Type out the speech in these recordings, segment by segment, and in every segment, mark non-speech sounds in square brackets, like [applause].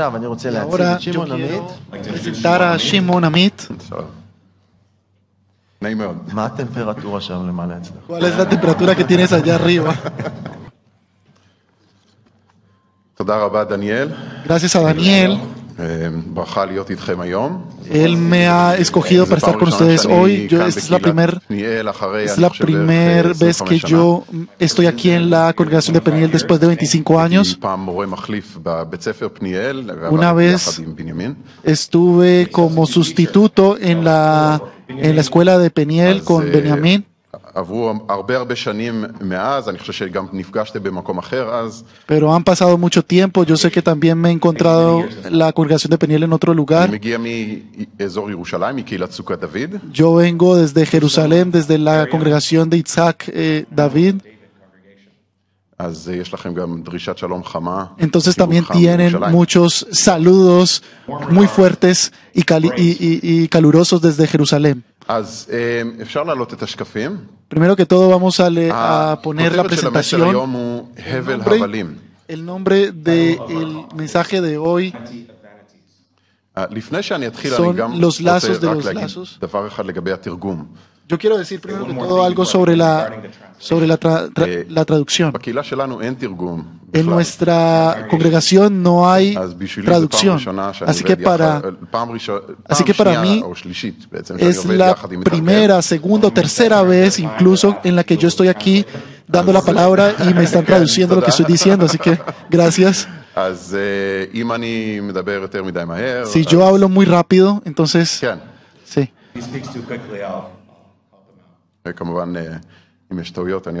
Ahora, ¿Cuál es la temperatura que tienes allá arriba? Gracias a Daniel. Eh, Él me ha eh, escogido eh, para estar con ustedes hoy. Yo, esta es la primera vez que yo estoy aquí en la congregación de Peniel después de 25 años. Una vez estuve como sustituto en la, en la escuela de Peniel con Benjamín. Pero han pasado mucho tiempo, yo sé que también me he encontrado la congregación de Peniel en otro lugar. Yo vengo desde Jerusalén, desde la congregación de Isaac eh, David. Eh, Entonces también tienen muchos saludos muy fuertes y calurosos desde Jerusalén. Primero que todo vamos a, le, a poner la presentación. El nombre, del mensaje de hoy son los lazos de los lazos. Yo quiero decir primero que todo algo sobre la, sobre la, la traducción. En nuestra congregación no hay traducción. Así que para, así que para mí es la primera, segunda o tercera vez incluso en la que yo estoy aquí dando la palabra y me están traduciendo lo que estoy diciendo. Así que gracias. Eh, si yo hablo muy rápido, entonces... Sí. אם יש טעויות, אני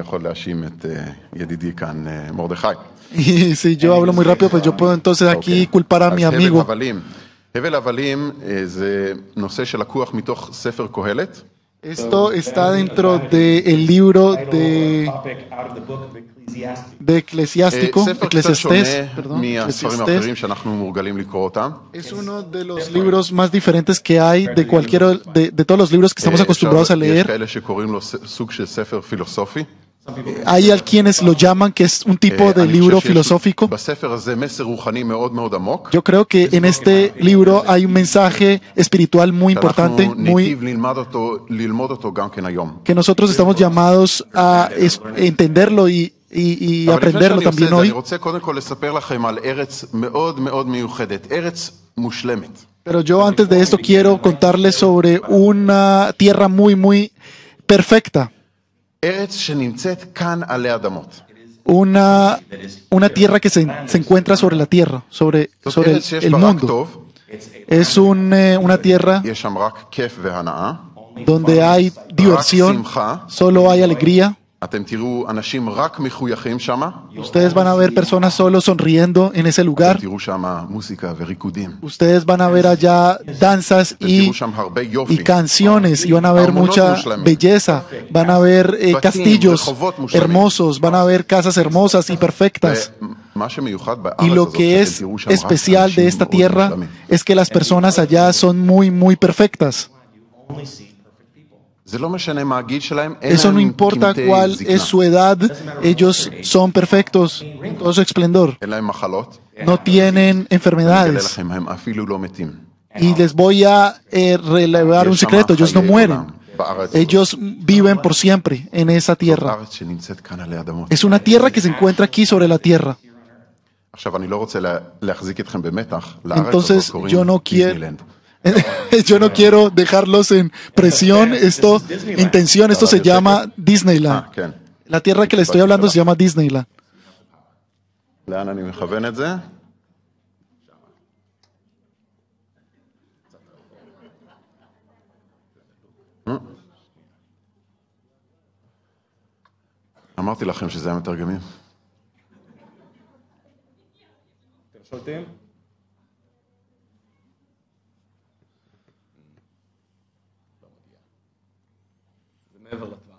si [laughs] yo hablo muy rápido, pues yo puedo entonces aquí culpar a mi amigo. Eh, Esto está dentro del libro de, de Eclesiástico, eh, Es uno de los libros más diferentes que hay de cualquier de, de todos los libros que estamos eh, acostumbrados a leer. Hay al quienes lo uh, llaman que es un tipo eh, de libro filosófico. Yo creo que en este libro hay un mensaje espiritual muy importante, muy que nosotros estamos llamados a entenderlo y y aprenderlo también hoy. Pero yo antes de esto quiero contarles sobre una tierra muy, muy perfecta. Una, una tierra que se, encuentra sobre la tierra, sobre, sobre el, mundo. Es eh, una tierra donde hay diversión, solo hay alegría, Ustedes van a ver personas solo sonriendo en ese lugar. Ustedes van a ver allá danzas y, canciones y van a ver mucha belleza. Van a ver eh, castillos hermosos, van a ver casas hermosas y perfectas. Eh, y lo que es especial de esta tierra es que las personas allá son muy, muy perfectas. Eso no importa cuál es su edad, ellos son perfectos, todo su esplendor. No tienen enfermedades. Y les voy a eh, relevar un secreto, ellos no mueren. Ellos viven por siempre en esa tierra. Es una tierra que se encuentra aquí sobre la tierra. Entonces, yo no quiero [laughs] Yo no quiero dejarlos en presión, esto, intención. esto se llama Disneyland. Ah, la tierra que le estoy hablando se llama Disneyland. מעבר לטווח.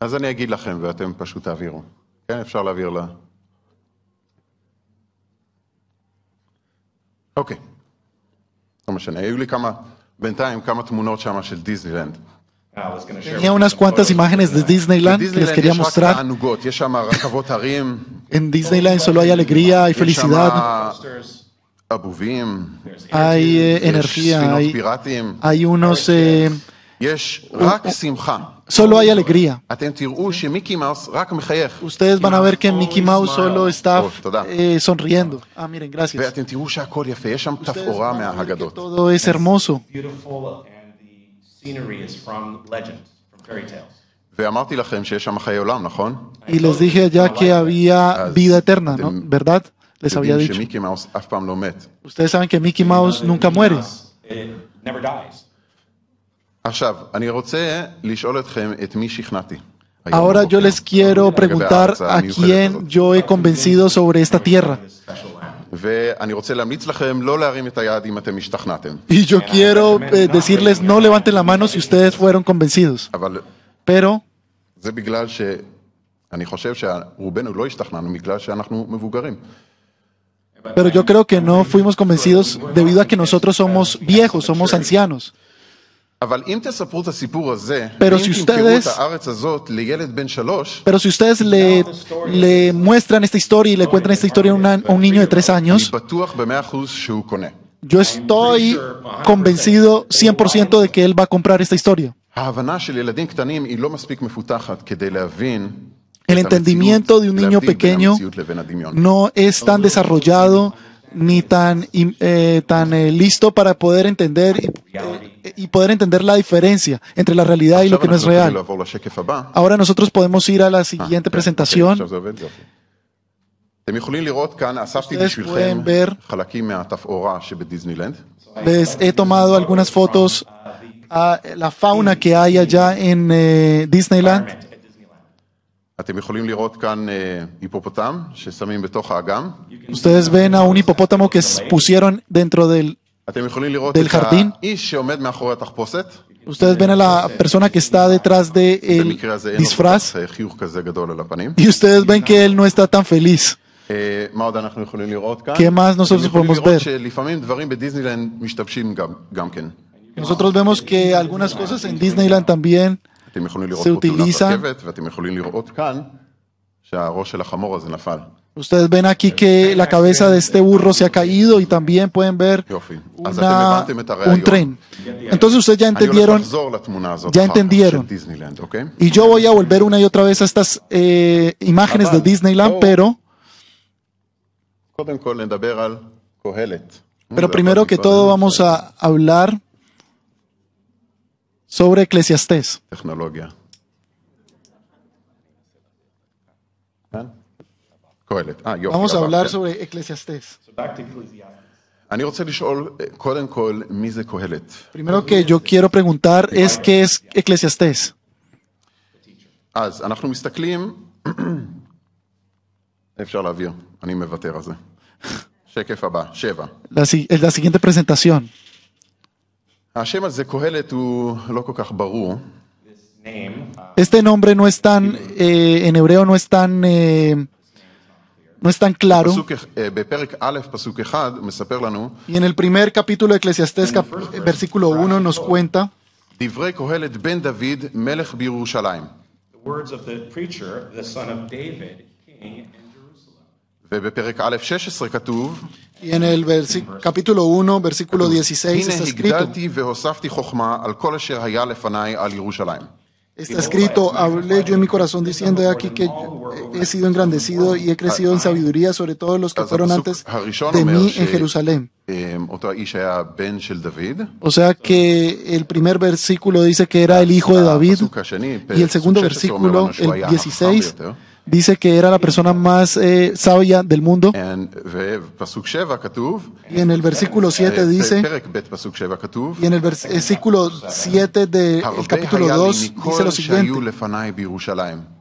אז אני אגיד לכם ואתם פשוט תעבירו. כן, אפשר להעביר לה. אוקיי, לא משנה, היו לי כמה, בינתיים כמה תמונות שם של דיסנילנד. Tenía unas cuantas imágenes de Disneyland que les quería mostrar. En Disneyland solo hay alegría y felicidad. Hay eh, energía, hay, hay unos... Eh, Solo hay alegría. Ustedes van a ver que Mickey oh, Mouse solo oh, está eh, sonriendo. Ah, miren, gracias. Todo es hermoso. Y les dije ya que había vida eterna, ¿no? ¿Verdad? Les había dicho. Ustedes saben que Mickey Mouse nunca muere. Eh, Ahora yo les quiero preguntar a quién yo he convencido sobre esta tierra. Y yo quiero eh, decirles, no levanten la mano si ustedes fueron convencidos. Pero... Pero yo creo que no fuimos convencidos debido a que nosotros somos viejos, somos ancianos. Pero si ustedes, pero si ustedes le, le muestran esta historia y le cuentan esta historia a, a un niño de tres años, yo estoy convencido 100% de que él va a comprar esta historia. El entendimiento de un niño pequeño no es tan desarrollado ni tan, eh, tan eh, listo para poder entender y poder entender la diferencia entre la realidad y lo que no es real. Ahora nosotros podemos ir a la ah, siguiente presentación. Ustedes pueden ver, les he tomado algunas fotos a ah, la fauna que hay allá en eh, Disneyland. Ustedes ven a un hipopótamo que pusieron dentro del jardín. Ustedes ven a la persona que está detrás del disfraz y ustedes ven que él no está tan feliz. ¿Qué más nosotros podemos ver? Nosotros vemos que algunas cosas en Disneyland también se utiliza. Ustedes ven aquí que la cabeza de este burro se ha caído y también pueden ver un tren. Entonces ustedes ya entendieron, ya entendieron. Y yo voy a volver una y otra vez a estas eh, imágenes de Disneyland, pero... Pero mm, primero que todo vamos a hablar sobre Eclesiastés. ¿Ah? Ah, Vamos a hablar sobre Eclesiastés. Eh, Primero que yo quiero preguntar es qué es Eclesiastés. [clears throat] [laughs] La, la siguiente presentación. השם הזה קהלת הוא לא כל כך ברור. Este nombre no es tan, eh, en hebreo no es tan, eh, no es tan claro. Eh, y en el primer capítulo de Eclesiastés, cap eh, versículo 1, nos cuenta ben David, ובפרק א' 16 כתוב y en el capítulo 1, versículo 16 está escrito. Está escrito, hablé yo en mi corazón diciendo de aquí que he sido engrandecido y he crecido en sabiduría sobre todos los que fueron antes de mí en Jerusalén. Em, o sea que el primer versículo dice que era el hijo de ah, David y el segundo versículo, el 16, dice que era la persona más eh, sabia del mundo. Eh, y en el versículo 7 eh, dice, y en el versículo 7 del capítulo 2 dice lo siguiente.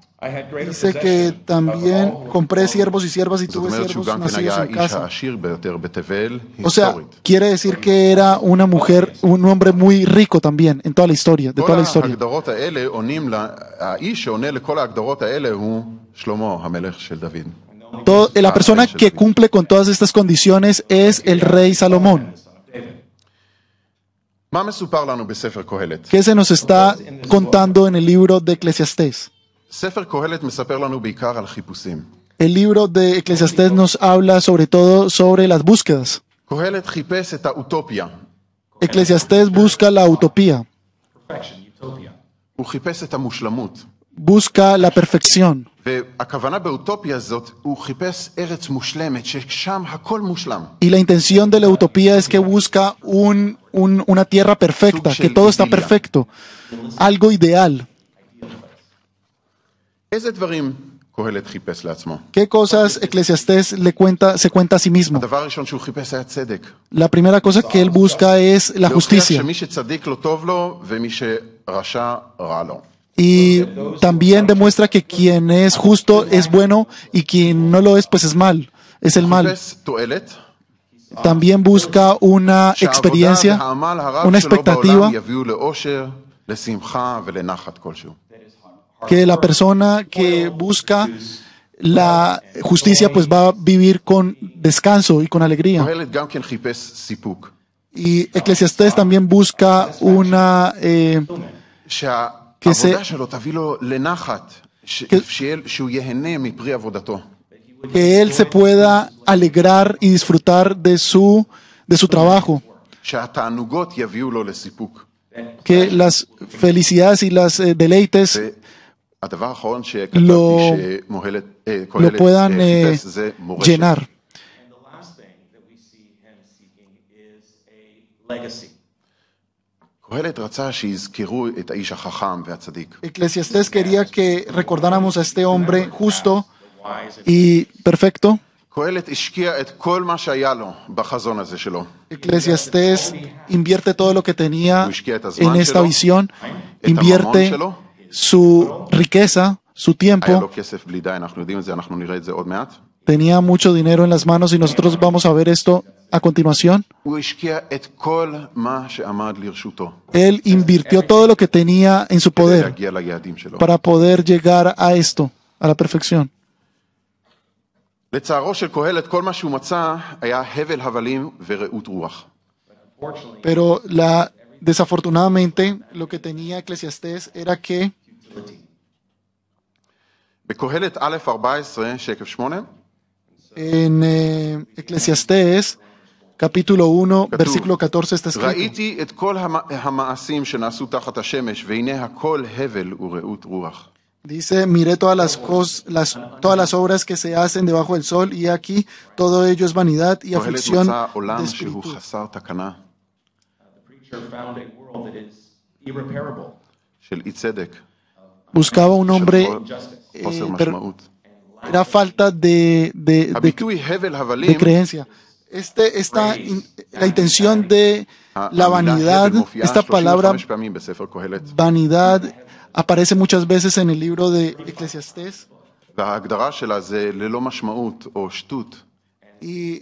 Dice que también compré siervos y siervas y tuve siervos O sea, quiere decir que era una mujer, un hombre muy rico también en toda la historia, de toda la historia. la eh, ah, persona que cumple con todas estas condiciones es el rey Salomón. ¿Qué se nos está contando en el libro de Eclesiastés? El libro de Eclesiastés nos habla sobre todo sobre las búsquedas. Eclesiastés busca la utopía. Busca la perfección. Y la intención de la utopía es que busca un, una tierra perfecta, que todo está perfecto, algo ideal. ¿Qué cosas Eclesiastés le cuenta, se cuenta a sí mismo? La primera cosa que él busca es la justicia. Y también demuestra que quien es justo es bueno y quien no lo es, pues es mal, es el mal. También busca una experiencia, una expectativa que la persona que busca la justicia pues va a vivir con descanso y con alegría. Y Eclesiastés también busca una eh, que se que, él se pueda alegrar y disfrutar de su de su trabajo. Que las felicidades y las eh, deleites lo, puedan llenar. Eclesiastés quería que recordáramos a este hombre justo y perfecto. Eclesiastés invierte todo lo que tenía en esta visión, invierte su riqueza, su tiempo. Tenía mucho dinero en las manos y nosotros vamos a ver esto a continuación. Él invirtió todo lo que tenía en su poder para poder llegar a esto, a la perfección. Pero la Desafortunadamente, lo que tenía Eclesiastés era que eh, en eh, Eclesiastés capítulo 1, versículo 14 está escrito. Dice, miré todas las, cosas las, todas las obras que se hacen debajo del sol y aquí todo ello es vanidad y aflicción de espíritu. Buscaba un hombre, eh, era falta de, de, de, creencia. Este, esta, la intención de ah, la vanidad, esta palabra vanidad aparece muchas veces en el libro de Eclesiastés. Y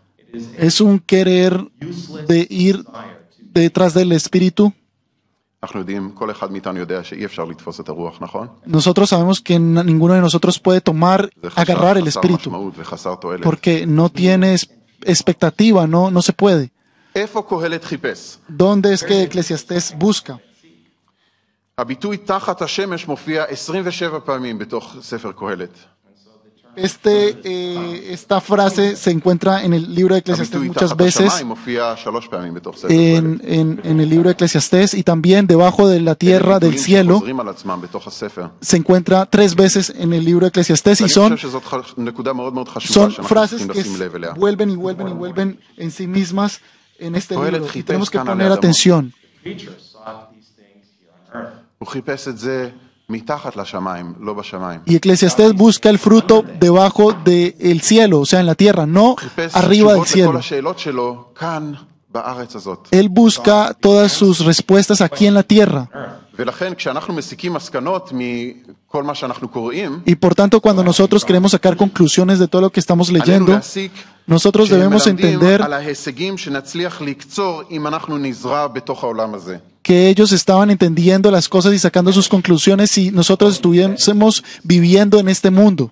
es un querer de ir detrás del espíritu. Nosotros sabemos que ninguno de nosotros puede tomar, agarrar el espíritu, porque no tiene expectativa, no, no se puede. ¿Dónde es que Eclesiastés busca? Este, eh, esta frase se encuentra en el libro de Eclesiastés muchas veces, en, el libro de Eclesiastés y también debajo de la tierra del cielo, se encuentra tres veces en el libro de Eclesiastés y son, son frases que vuelven y vuelven y vuelven en sí mismas en este libro y tenemos que poner atención. Y Eclesiastés busca el fruto debajo del cielo, o sea, en la tierra, no arriba del cielo. Él busca ah. todas sus respuestas aquí en la tierra. Y por tanto, cuando nosotros queremos sacar conclusiones de todo lo que estamos leyendo, nosotros debemos entender que ellos estaban entendiendo las cosas y sacando sus conclusiones si nosotros estuviésemos viviendo en este mundo.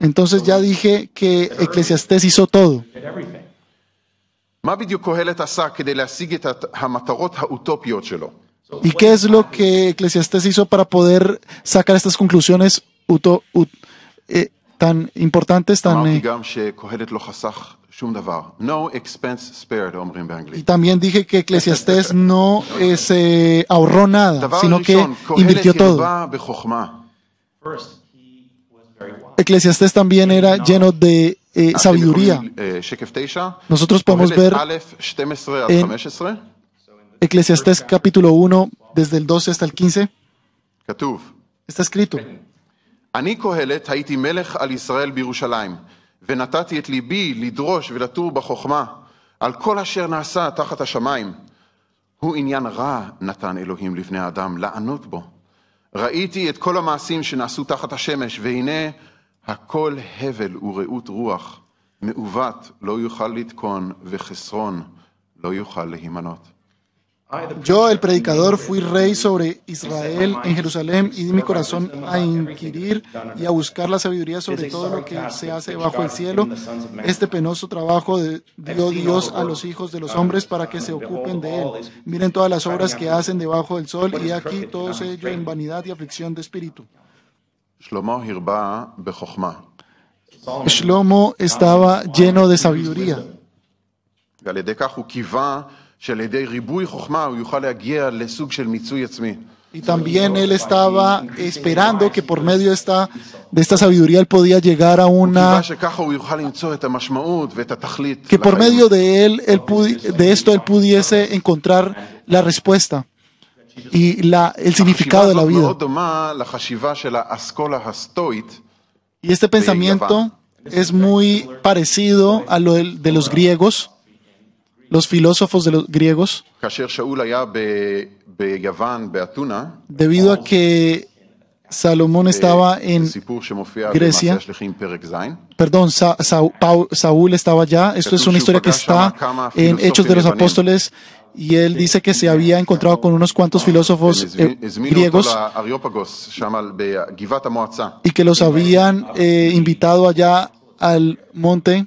Entonces ya dije que Eclesiastés hizo todo. ¿Y qué es lo que Eclesiastés hizo para poder sacar estas conclusiones eh, tan importantes, tan... Eh, y también dije que Eclesiastés [laughs] no se eh, ahorró nada, sino que invirtió todo. Eclesiastés también era lleno de eh, ah, sabiduría. Eh, Nosotros podemos ver en Eclesiastés capítulo 1, desde el 12 hasta el 15. Está escrito. ונתתי את ליבי לדרוש ולטור בחוכמה על כל אשר נעשה תחת השמיים. הוא עניין רע נתן אלוהים לבני האדם לענות בו. ראיתי את כל המעשים שנעשו תחת השמש, והנה הכל הבל ורעות רוח. מעוות לא יוכל לתקון, וחסרון לא יוכל להימנות. Yo, el predicador, fui rey sobre Israel en Jerusalén y di mi corazón a inquirir y a buscar la sabiduría sobre todo lo que se hace bajo el cielo. Este penoso trabajo dio Dios a los hijos de los hombres para que se ocupen de él. Miren todas las obras que hacen debajo del sol y aquí todo ello en vanidad y aflicción de espíritu. Shlomo estaba lleno de sabiduría. Y también él estaba esperando que por medio de esta, de esta sabiduría él podía llegar a una... Que por medio de, él, él de esto él pudiese encontrar la respuesta y la, el significado de la vida. Y este pensamiento es muy parecido a lo de los griegos los filósofos de los griegos, debido a que Salomón estaba en Grecia, perdón, Saúl estaba allá, esto es una historia que está en Hechos de los Apóstoles, y él dice que se había encontrado con unos cuantos ah, filósofos eh, griegos y que los habían eh, invitado allá al monte.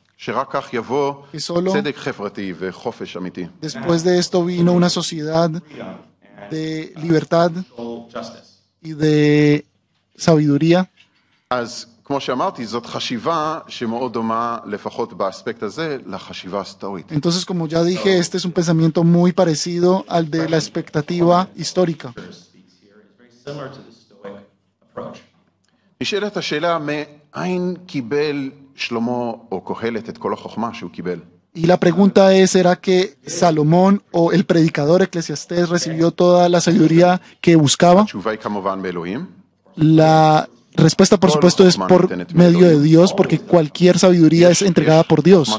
Y solo después de esto vino una sociedad de libertad y de sabiduría. Entonces, como ya dije, este es un pensamiento muy parecido al de la expectativa histórica. y y la pregunta es, ¿será que Salomón o el predicador eclesiastés recibió toda la sabiduría que buscaba? La respuesta, por supuesto, es por medio de Dios, porque oh. cualquier sabiduría es entregada por Dios.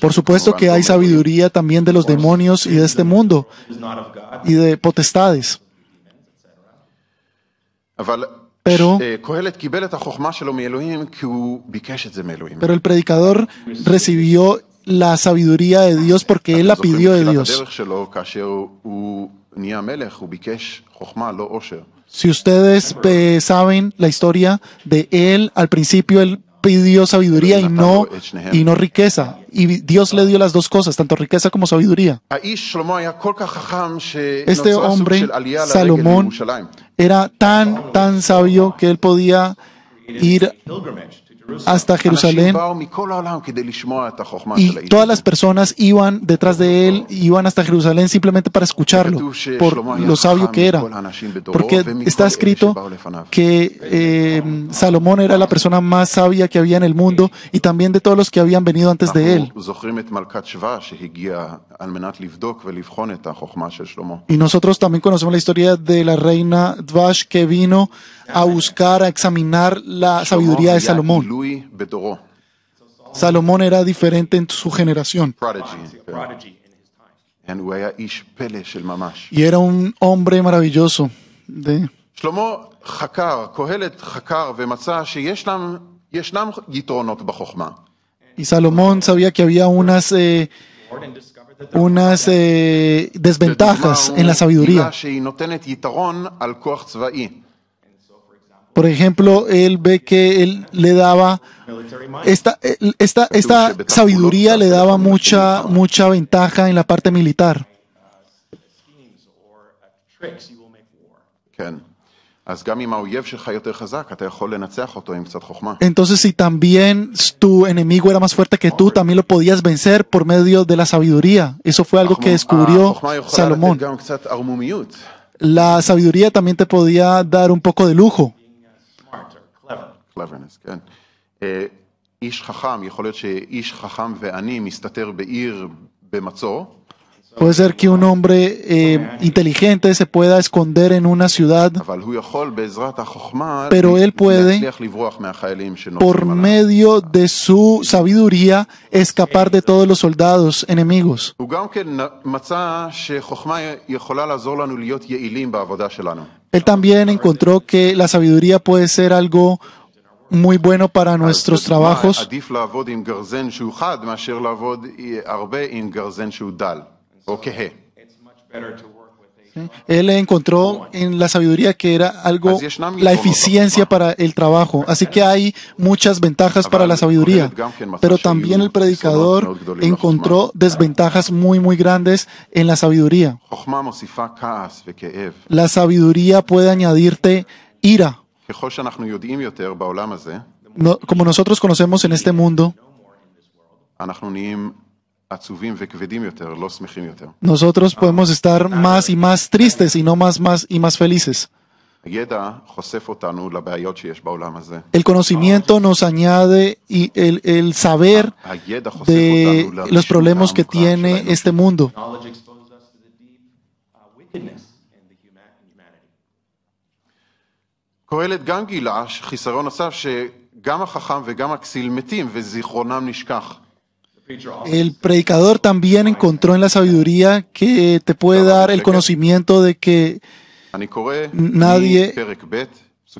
Por supuesto que hay sabiduría también de los demonios y de este mundo, y de potestades. Eh, pero, el predicador recibió la sabiduría de Dios porque él la pidió de Dios. Si ustedes eh, saben la historia de él, al principio él pidió sabiduría y no, y no riqueza. Y Dios le dio las dos cosas, tanto riqueza como sabiduría. Este hombre, Salomón, era tan, tan sabio que él podía ir hasta Jerusalén y todas las personas iban detrás de él, iban hasta Jerusalén simplemente para escucharlo, por lo sabio que era. Porque está eh, escrito que eh, Salomón era la persona más sabia que había en el mundo y también de todos los que habían venido antes de él. Y nosotros también conocemos la historia de la reina Dvash que vino a buscar, a examinar la sabiduría de Salomón. Salomón era diferente en su generación. Y era un hombre maravilloso. De... Y Salomón sabía que había unas, eh, unas eh, desventajas en la sabiduría. Por ejemplo, él ve que él le daba esta, eh, esta, esta sabiduría le daba mucha, mucha ventaja en la parte militar. Entonces, si también tu enemigo era más fuerte que tú, también lo podías vencer por medio de la sabiduría. Eso fue algo que descubrió ah, Salomón. La sabiduría también te podía dar un poco de lujo. Puede ser que un hombre eh, inteligente se pueda esconder en una ciudad, pero él puede, por medio de su sabiduría, escapar de todos los soldados enemigos. Él también encontró que la sabiduría puede ser algo muy bueno para nuestros trabajos. Él encontró en la sabiduría que era algo, la eficiencia para el trabajo. Así que hay muchas ventajas para la sabiduría. Pero también el predicador encontró desventajas muy, muy grandes en la sabiduría. La sabiduría puede añadirte ira, como nosotros conocemos en este mundo, nosotros podemos estar más y más tristes y no más, y más felices. El conocimiento nos añade y el, el saber de los problemas que tiene este mundo. El predicador también encontró en la sabiduría que te puede dar el conocimiento de que nadie,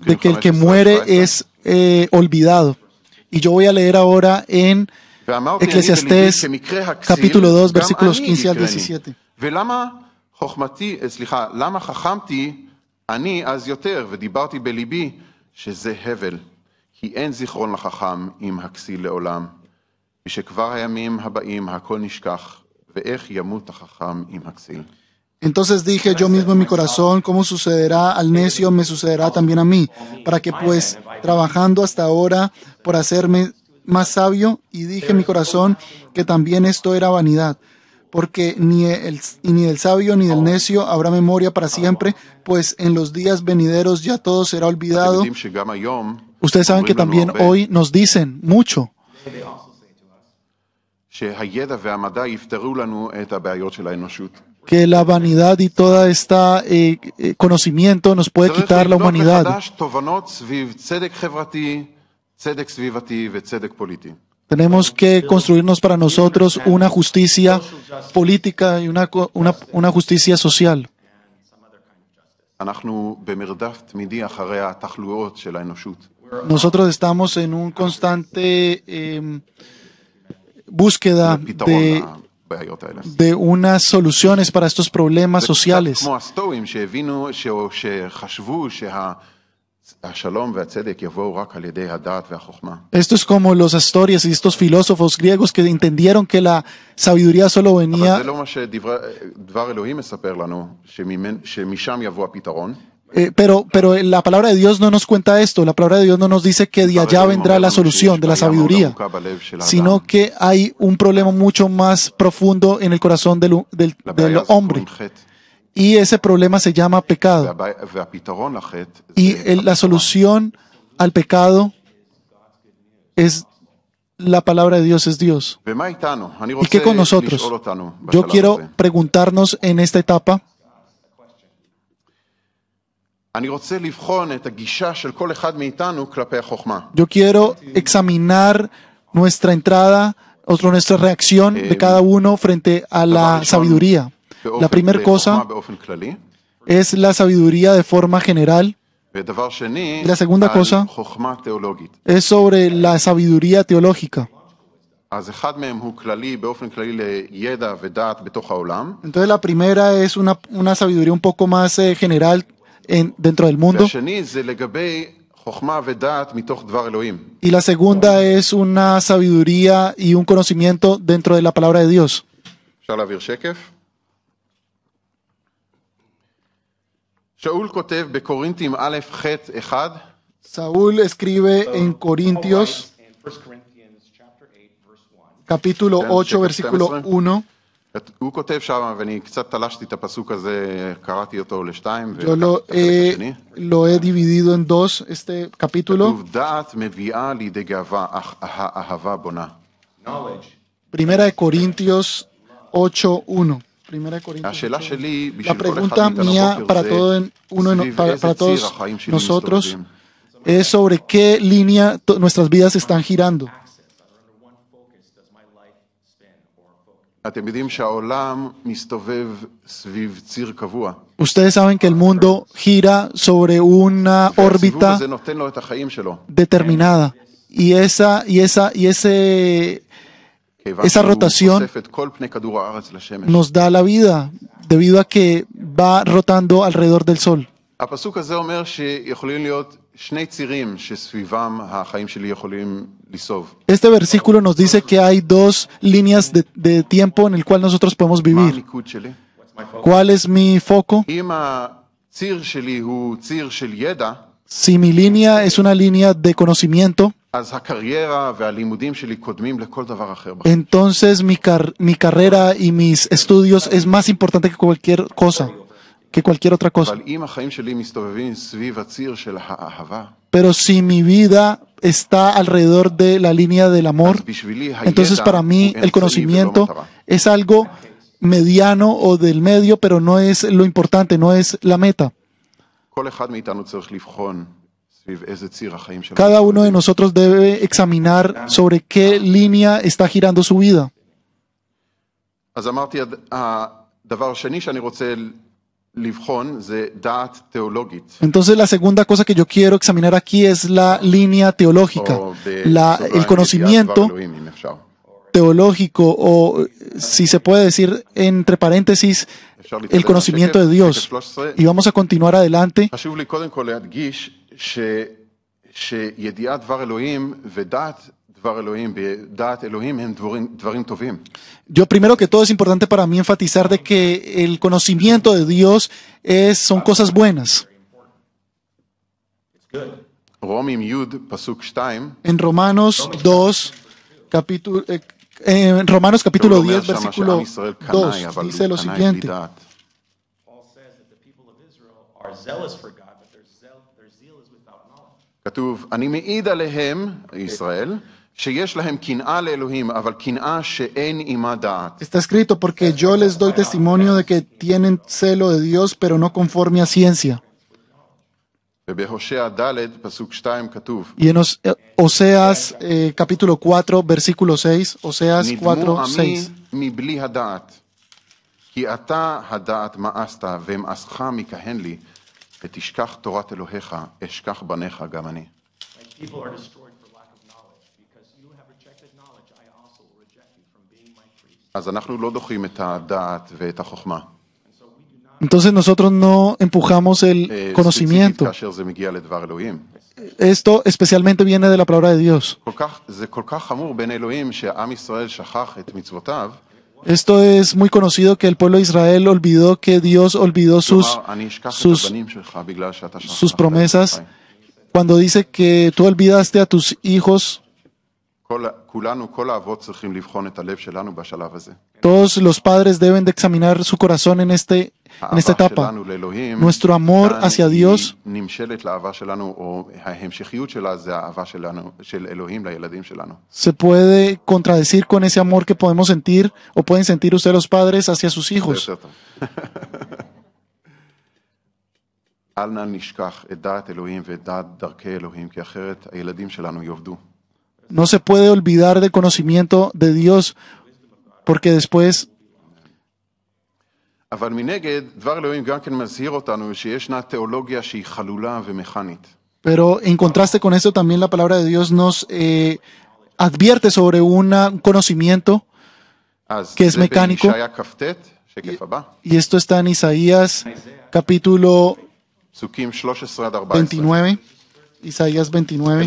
de que el que muere es eh, olvidado. Y yo voy a leer ahora en Eclesiastés capítulo 2 versículos 15 al 17. Entonces dije yo mismo en mi corazón, ¿cómo sucederá al necio? Me sucederá también a mí, para que pues, trabajando hasta ahora por hacerme más sabio, y dije en mi corazón que también esto era vanidad, porque ni, el, y ni del sabio ni del ah. necio habrá memoria para ah. siempre, pues en los días venideros ya todo será olvidado. Ustedes saben que también hoy nos dicen mucho que la vanidad y todo este eh, eh, conocimiento nos puede quitar la humanidad. Tenemos que construirnos para nosotros una justicia política y una, justicia social. Nosotros estamos en un constante em, búsqueda de, de unas soluciones para estos problemas sociales. Esto es como los historias y estos filósofos griegos que entendieron que la sabiduría solo venía. pero, pero eh, la palabra de Dios no nos cuenta esto, la palabra de Dios no nos dice que de allá vendrá la solución de la sabiduría, sino que hay un problema mucho más profundo en el corazón del hombre. Y ese problema se llama eh, pecado. Este, y la solución al pecado es la palabra de Dios es Dios. ¿Y qué con nosotros? Yo quiero preguntarnos en esta etapa. Yo quiero examinar nuestra entrada, nuestra reacción eh, de cada uno frente a la sabiduría. La primera cosa es la sabiduría de forma general. Y la segunda cosa es sobre la sabiduría teológica. Entonces la primera es una, sabiduría un poco más eh, general dentro del mundo. Y la segunda es una sabiduría y un conocimiento dentro de la palabra de Dios. Saúl escribe en Corintios capítulo 8, versículo 1. Yo lo he dividido en dos este capítulo. Primera de Corintios 8, 1. La pregunta mía para, todos nosotros es sobre qué línea nuestras vidas están girando. Ustedes saben que el mundo gira sobre una órbita determinada y esa y esa y ese esa rotación nos da la vida debido a que va rotando alrededor del Sol. Este versículo nos dice que hay dos líneas de, tiempo en el cual nosotros podemos vivir. ¿Cuál es mi foco? Si mi línea es una línea de conocimiento, entonces mi, mi carrera y mis estudios es más importante que cualquier cosa, que cualquier otra cosa. Pero si mi vida está alrededor de la línea del amor, entonces para mí el conocimiento es algo mediano o del medio, pero no es lo importante, no es la meta. Cada uno de nosotros debe examinar sobre qué línea está girando su vida. Entonces la segunda cosa que yo quiero examinar aquí es la línea teológica, la, el conocimiento teológico o, si se puede decir entre paréntesis, el conocimiento de Dios. Y vamos a continuar adelante. Yo primero que todo es importante para mí enfatizar de que el conocimiento de Dios es, son cosas buenas. En Romanos 2, capítulo, eh, en Romanos capítulo 10, versículo 2, dice lo siguiente. Está escrito porque yo les doy testimonio de que tienen celo de Dios, pero no conforme a ciencia. Y en eh, Oseas eh, capítulo 4, versículo 6, Oseas 4, 6. כי אתה הדעת אשכח גם אני. Entonces nosotros no empujamos el eh, conocimiento. Esto especialmente viene de la palabra de Dios. Esto es muy conocido que el pueblo de Israel olvidó que Dios olvidó sus, sus, promesas cuando dice que tú olvidaste a tus hijos. Todos los padres deben de examinar su corazón en este en esta etapa. Nuestro amor hacia Dios se puede contradecir con ese amor que podemos sentir o pueden sentir ustedes los padres hacia sus hijos. [laughs] No se puede olvidar del conocimiento de Dios porque después pero en contraste con esto, también la palabra de Dios nos eh, advierte sobre un conocimiento que es mecánico. Y, y esto está en Isaías capítulo 29. Isaías 29.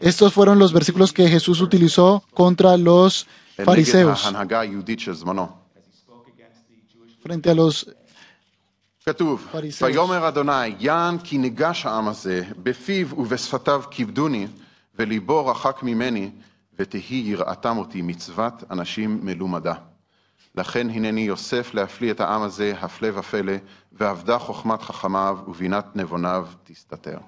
Estos fueron los versículos que Jesús utilizó contra los fariseos frente a los fariseos. ויאמר כי רחק ממני, ותהי יראתם אותי מצוות אנשים מלומדה. לכן הנני יוסף להפליא את העם הזה, הפלא ופלא, ועבדה חוכמת חכמיו, ובינת נבוניו תסתתר.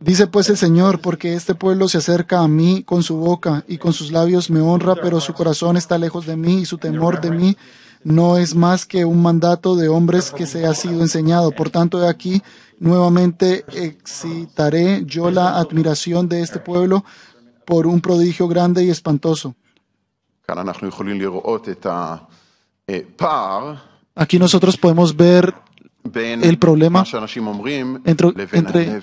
Dice pues el Señor, porque este pueblo se acerca a mí con su boca y con sus labios me honra, pero su corazón está lejos de mí y su temor de mí no es más que un mandato de hombres que se ha sido enseñado. Por tanto, de aquí nuevamente excitaré yo la admiración de este pueblo por un prodigio grande y espantoso. Oh, eh, aquí nosotros podemos ver el problema entre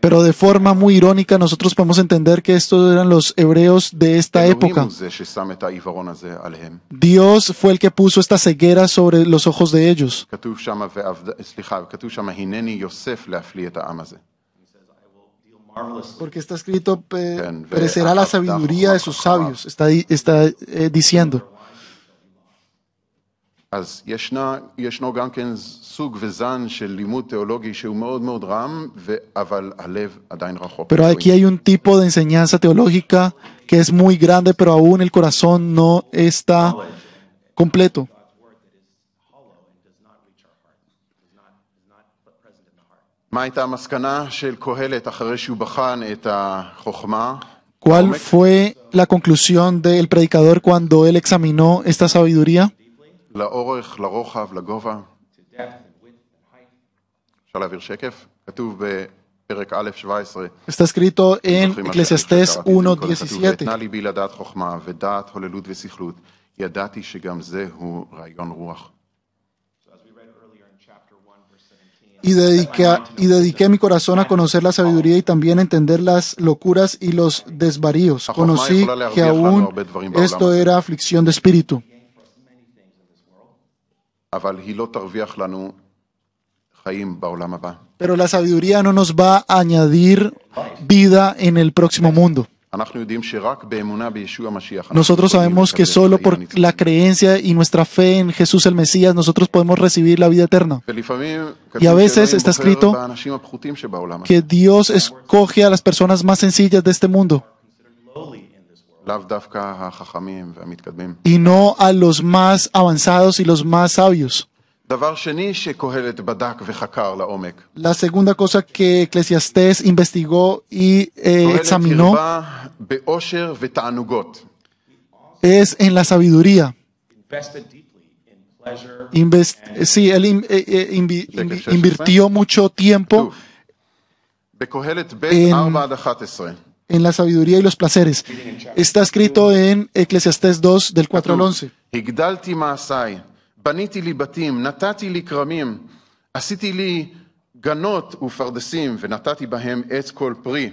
Pero de forma muy irónica nosotros podemos entender que estos eran los hebreos de esta época. Dios fue el que puso esta ceguera sobre los ojos de ellos. Porque está escrito, perecerá la sabiduría de sus sabios, está, está eh, diciendo. Pero aquí hay un tipo de enseñanza teológica que es muy grande, pero aún el corazón no está completo. ¿Cuál fue la conclusión del predicador cuando él examinó esta sabiduría? לאורך, Está escrito en Eclesiastes 1:17. Y, y dediqué mi corazón a conocer la sabiduría y también a entender las locuras y los desvaríos. Conocí que aún esto era aflicción de espíritu. Pero la sabiduría no nos va a añadir vida en el próximo mundo. Nosotros sabemos que solo por la creencia y nuestra fe en Jesús el Mesías nosotros podemos recibir la vida eterna. Y a veces está escrito que Dios escoge a las personas más sencillas de este mundo y no a los más avanzados y los más sabios. La segunda cosa que Eclesiastés investigó y eh, examinó es en la sabiduría. sí, él eh, eh, invirtió mucho tiempo en en la sabiduría y los placeres. Está escrito en Eclesiastés 2, del 4 al 11. גנות ופרדסים, ונתתי בהם עץ כל פרי.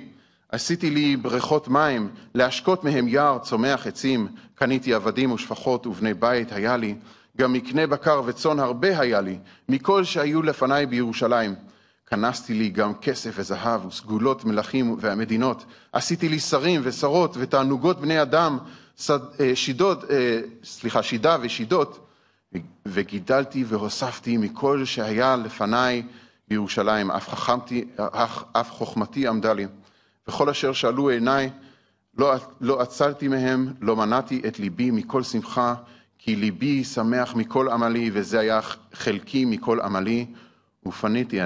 עשיתי לי בריכות מים, להשקות מהם יער צומח עצים. קניתי עבדים ושפחות ובני בית היה לי. גם מקנה בקר וצאן הרבה היה לי, מכל שהיו לפניי בירושלים. כנסתי לי גם כסף וזהב וסגולות מלכים והמדינות, עשיתי לי שרים ושרות ותענוגות בני אדם, אה, שידות, אה, סליחה, שידה ושידות, וגידלתי והוספתי מכל שהיה לפניי בירושלים, אף, חכמתי, אף, אף חוכמתי עמדה לי. וכל אשר שאלו עיניי, לא, לא עצלתי מהם, לא מנעתי את ליבי מכל שמחה, כי ליבי שמח מכל עמלי, וזה היה חלקי מכל עמלי. ופניתי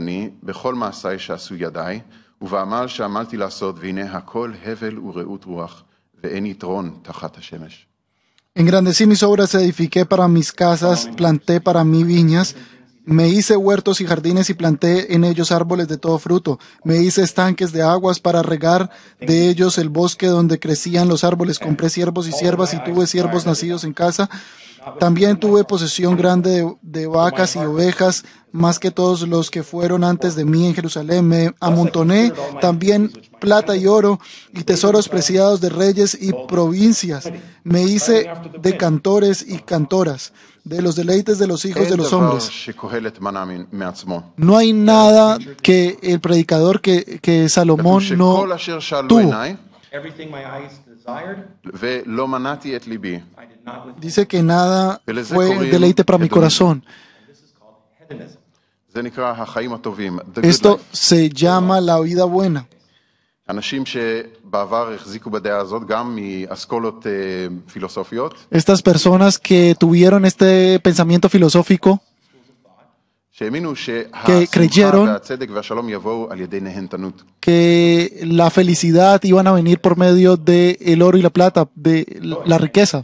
Engrandecí mis obras, edifiqué para mis casas, planté para mí viñas, me hice huertos y jardines y planté en ellos árboles de todo fruto, me hice estanques de aguas para regar de ellos el bosque donde crecían los árboles, compré siervos y siervas y tuve siervos nacidos en casa, también tuve posesión grande de, vacas y ovejas, más que todos los que fueron antes de mí en Jerusalén. Me amontoné también plata y oro y tesoros preciados de reyes y provincias. Me hice de cantores y cantoras, de los deleites de los hijos de los hombres. No hay nada que el predicador que, Salomón no tuvo. Pues, Dice que nada fue deleite para mi corazón. Esto se llama la vida buena. Eh, Estas personas que tuvieron este pensamiento filosófico que creyeron que la felicidad iban a venir por medio del oro y la plata, de la riqueza.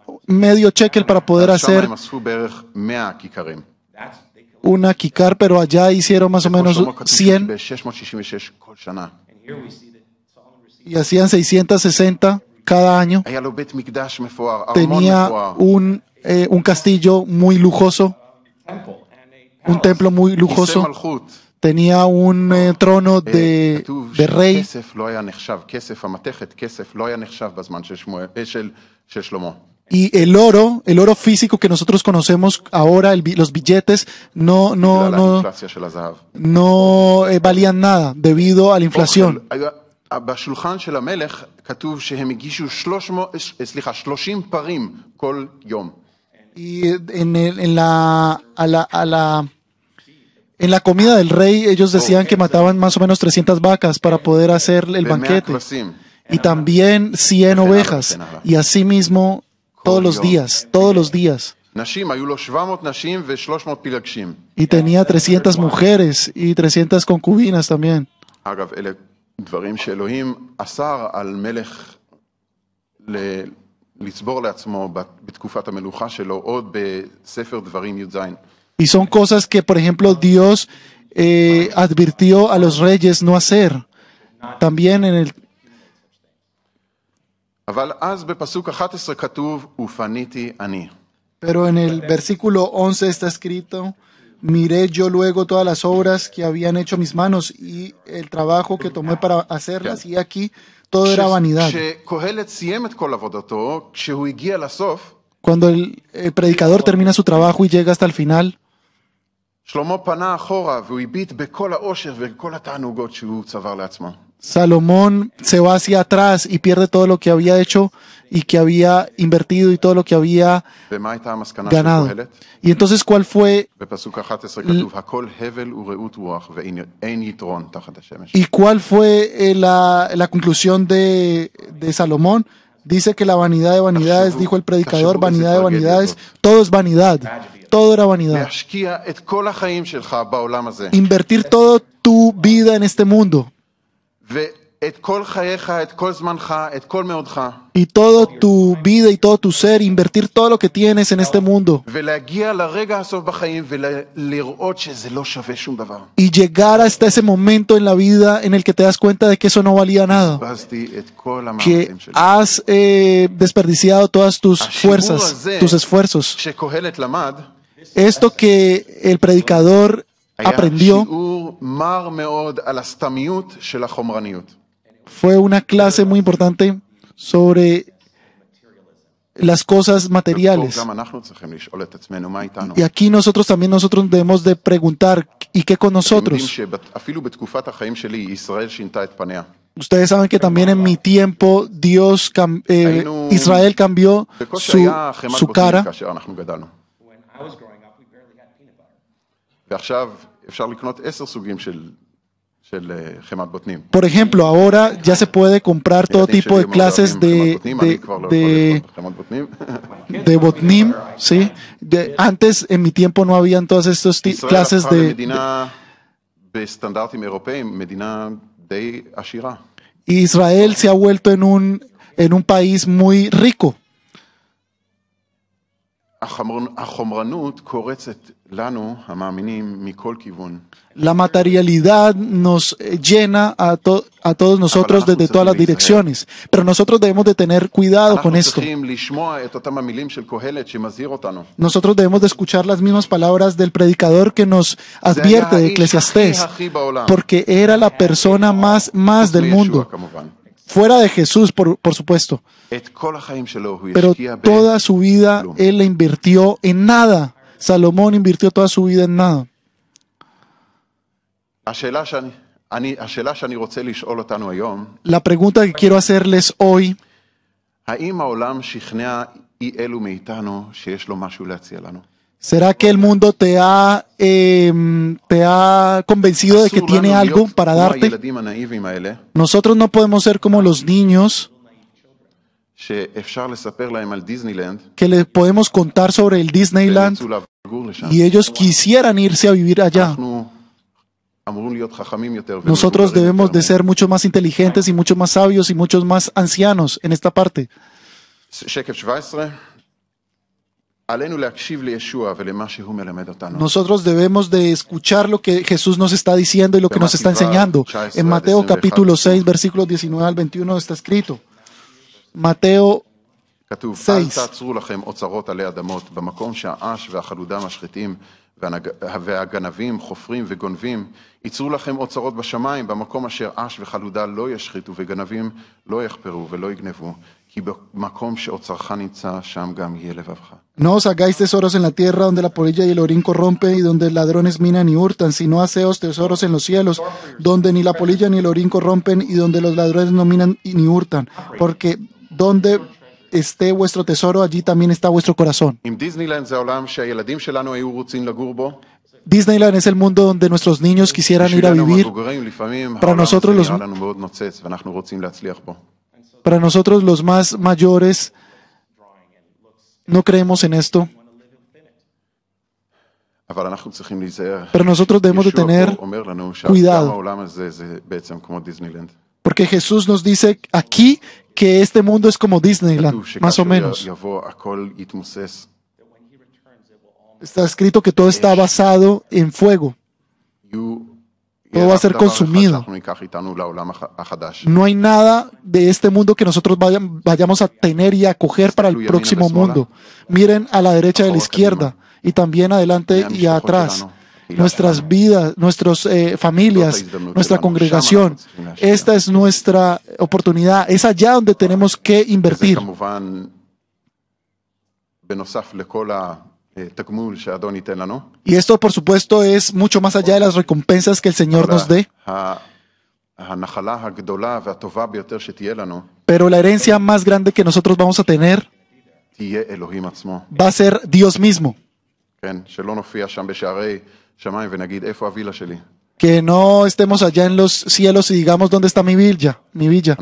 medio shekel para poder hacer una kikar, pero allá hicieron más o menos 100 y hacían 660 cada año. Tenía eh, un, castillo muy lujoso, un templo muy lujoso. Tenía un eh, trono eh, de, de rey. Y el oro, el oro físico que nosotros conocemos ahora, los billetes, no, no, no, no valían nada debido a la inflación. Y en, en la, a la, en la comida del rey ellos decían que mataban más o menos 300 vacas para poder hacer el banquete y también 100 ovejas y asimismo todos los días, todos los días. Y tenía 300 mujeres y 300 concubinas también. Y son cosas que, por ejemplo, Dios eh, advirtió a los reyes no hacer. También en el pero en el versículo 11 está escrito, miré yo luego todas las obras que habían hecho mis manos y el trabajo que tomé para hacerlas y aquí todo era vanidad. Cuando el, predicador termina su trabajo y llega hasta el final, Salomón se va hacia atrás y pierde todo lo que había hecho y que había invertido y todo lo que había ganado. Y entonces, ¿cuál fue? ¿Y cuál fue eh, la, conclusión de, de Salomón? Dice que la vanidad de vanidades, dijo el predicador, vanidad de vanidades, todo es vanidad, todo era vanidad. Invertir toda tu vida en este mundo. Y todo tu vida y todo tu ser, invertir todo lo que tienes en este mundo. Y llegar hasta ese momento en la vida en el que te das cuenta de que eso no valía nada. Que has eh, desperdiciado todas tus fuerzas, tus esfuerzos. Esto que el predicador aprendió fue una clase muy importante sobre las cosas materiales. Y aquí nosotros también nosotros debemos de preguntar, ¿y qué con nosotros? Ustedes saben que también en mi tiempo Dios, eh, Israel cambió su, su cara. Por ejemplo, ahora ya se puede comprar todo tipo de clases de, de, de, botnim, [laughs] antes, en mi tiempo, no habían todas estas clases de... Israel se ha vuelto en un, en un país muy rico. La materialidad nos llena a, todos nosotros desde todas las direcciones, pero nosotros debemos de tener cuidado con esto. Nosotros debemos de escuchar las mismas palabras del predicador que nos advierte de Eclesiastés, porque era la persona más, del mundo fuera de Jesús, por, por, supuesto. Pero toda su vida él la invirtió en nada. Salomón invirtió toda su vida en nada. La pregunta que quiero hacerles hoy ¿Será que el mundo te ha, em, te ha convencido de que tiene algo para darte? Nosotros no podemos ser como los niños que les podemos contar sobre el Disneyland y ellos quisieran irse a vivir allá. Nosotros debemos de ser mucho más inteligentes y mucho más sabios y muchos más ancianos en esta parte. Nosotros debemos de escuchar lo que Jesús nos está diciendo y lo que nos está enseñando. En Mateo capítulo 6, versículos 19 al 21 está escrito. Mateo כתוב, Seis. אל תעצרו לכם אוצרות עלי אדמות, במקום שהאש והחלודה משחיתים והנג... והגנבים חופרים וגונבים, ייצרו לכם אוצרות בשמיים, במקום אשר אש וחלודה לא ישחיתו וגנבים לא יחפרו ולא יגנבו, כי במקום שאוצרך נמצא, שם גם יהיה לבבך. No os hagáis tesoros en la tierra donde la polilla y el orín corrompen y donde ladrones minan y hurtan, sino haceos tesoros en los cielos, donde ni la polilla ni el orín corrompen y donde los ladrones no minan y ni hurtan, porque donde esté vuestro tesoro, allí también está vuestro corazón. Disneyland es el mundo donde nuestros niños quisieran ir a vivir. Para nosotros los, para nosotros los más mayores no creemos en esto. Pero nosotros debemos de tener cuidado. Porque Jesús nos dice, aquí que este mundo es como Disneyland, más o menos. Está escrito que todo está basado en fuego. Todo va a ser consumido. No hay nada de este mundo que nosotros vayamos a tener y a coger para el próximo mundo. Miren a la derecha y a la izquierda y también adelante y atrás nuestras vidas, nuestras eh, familias, nuestra congregación. Esta es nuestra oportunidad. Es allá donde tenemos que invertir. Eh, y esto, por supuesto, es mucho más allá de las recompensas que el Señor nos dé. Pero la herencia más grande que nosotros vamos a tener va a ser Dios mismo. Que no estemos allá en los cielos y digamos dónde está mi villa, mi villa.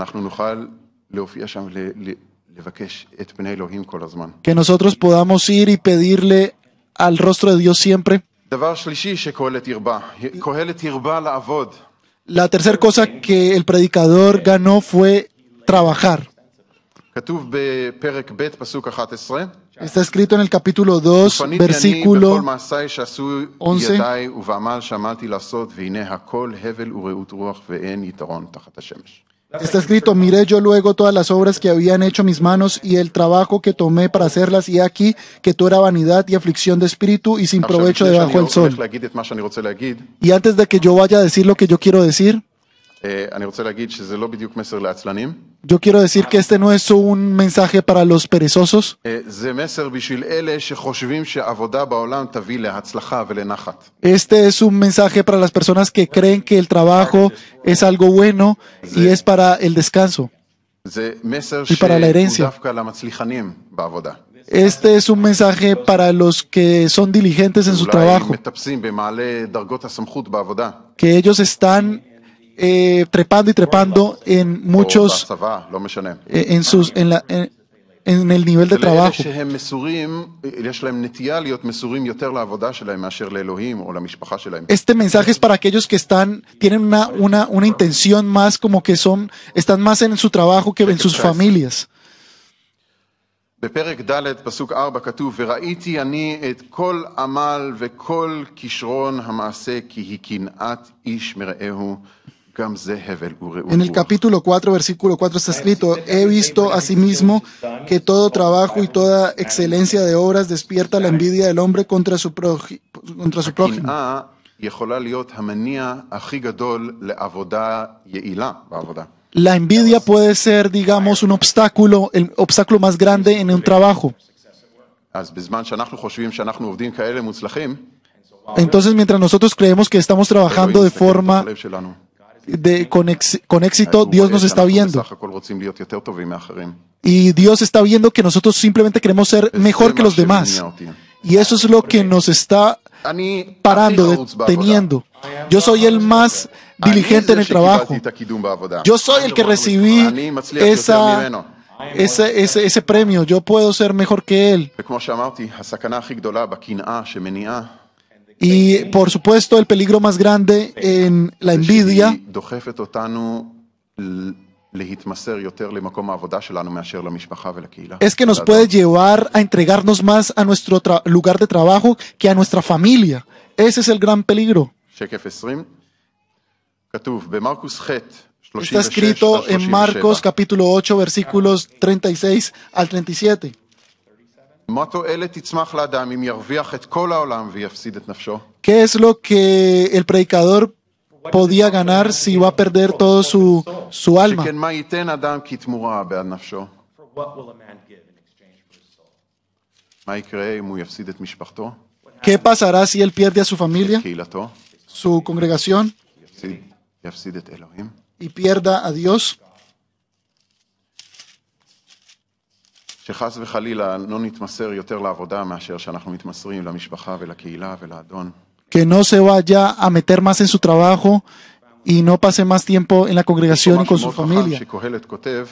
Que nosotros podamos ir y pedirle al rostro de Dios siempre. La tercera cosa que el predicador ganó fue trabajar. Está escrito en el capítulo 2, versículo 11. Está escrito, miré yo luego todas las obras que habían hecho mis manos y el trabajo que tomé para hacerlas y aquí que tú era vanidad y aflicción de espíritu y sin provecho debajo del sol. Y antes de que yo vaya a decir lo que yo quiero decir, yo quiero decir que este no es un mensaje para los perezosos. Este es un mensaje para las personas que creen que el trabajo es algo bueno y es para el descanso y para la herencia. Este es un mensaje para los que son diligentes en su trabajo, que ellos están eh, trepando y trepando en muchos, eh, en, sus, en, el nivel de trabajo. Este mensaje es para aquellos que están, tienen una, una, una intención más como que son, están más en su trabajo que en sus familias. En el capítulo 4, versículo 4 está escrito, he visto asimismo que todo trabajo y toda excelencia de obras despierta la envidia del hombre contra su, contra su prójimo. La envidia puede ser, digamos, un obstáculo, el obstáculo más grande en un trabajo. Entonces, mientras nosotros creemos que estamos trabajando de forma con, éxito Dios nos está viendo. Y Dios está viendo que nosotros simplemente queremos ser mejor que los demás. Y eso es lo que nos está parando, deteniendo. Yo soy el más diligente en el trabajo. Yo soy el que recibí esa, ese, ese premio. Yo puedo ser mejor que él. Y por supuesto el peligro más grande en la envidia es que nos puede llevar a entregarnos más a nuestro lugar de trabajo que a nuestra familia. Ese es el gran peligro. Está escrito en Marcos capítulo 8 versículos 36 al 37. ¿Qué es lo que el predicador podía ganar si va a perder todo su, su alma? ¿Qué pasará si él pierde a su familia, su congregación y pierda a Dios? Que no se vaya a meter más en su trabajo y no pase más tiempo en la congregación y con su familia.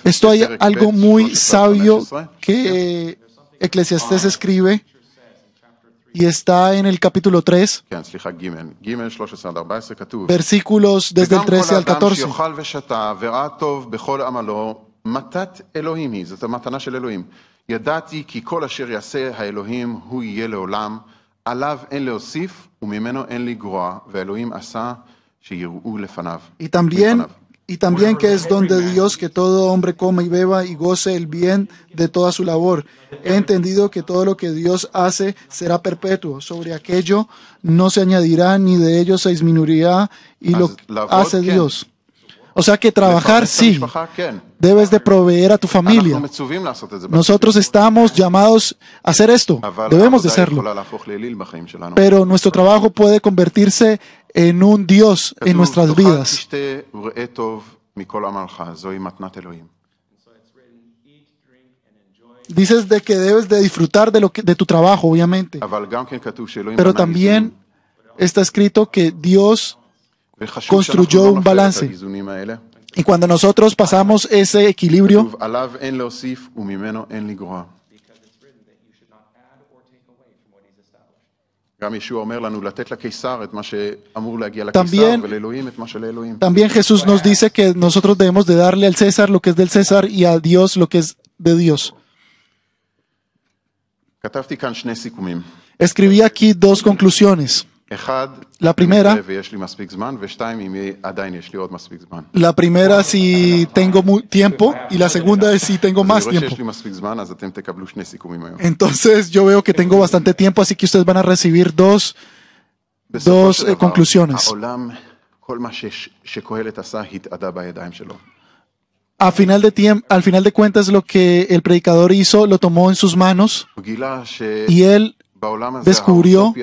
Esto hay algo muy sabio que Eclesiastés escribe y está en el capítulo 3, versículos desde el 13 al 14 y también que es donde Dios que todo hombre coma y beba y goce el bien de toda su labor. He entendido que todo lo que Dios hace será perpetuo. Sobre aquello no se añadirá ni de ello se disminuirá y lo hace Dios. O sea que trabajar sí, debes de proveer a tu ah, familia. Nosotros estamos llamados a hacer esto, debemos de hacerlo. Pero nuestro trabajo puede convertirse en un Dios en nuestras vidas. Dices de que debes de disfrutar de, lo de tu trabajo, obviamente. Pero también está escrito que Dios construyó un balance. Y cuando nosotros pasamos ese equilibrio, también, Jesús nos dice que nosotros debemos de darle al César lo que es del César y a Dios lo que es de Dios. Escribí aquí dos conclusiones. La primera, la primera si tengo tiempo y la segunda es si tengo más tiempo. Entonces yo veo que tengo bastante tiempo, así que ustedes van a recibir dos, dos eh, conclusiones. A final de al final de cuentas lo que el predicador hizo lo tomó en sus manos y él descubrió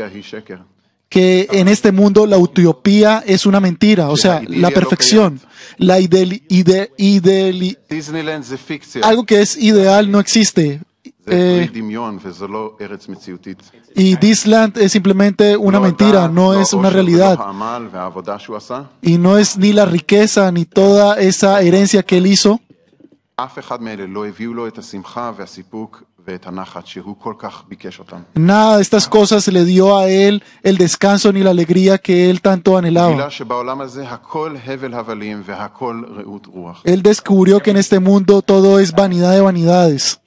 que en este mundo la utopía es una mentira, o sea, la perfección, la ideal, algo que es ideal no existe. Eh, pues, y Disland es simplemente una mentira, no es una realidad. Y no es ni la riqueza ni toda esa herencia que él hizo. Nada de estas cosas le dio a él el descanso ni la alegría que él tanto anhelaba. Él descubrió que en este mundo todo es vanidad de vanidades.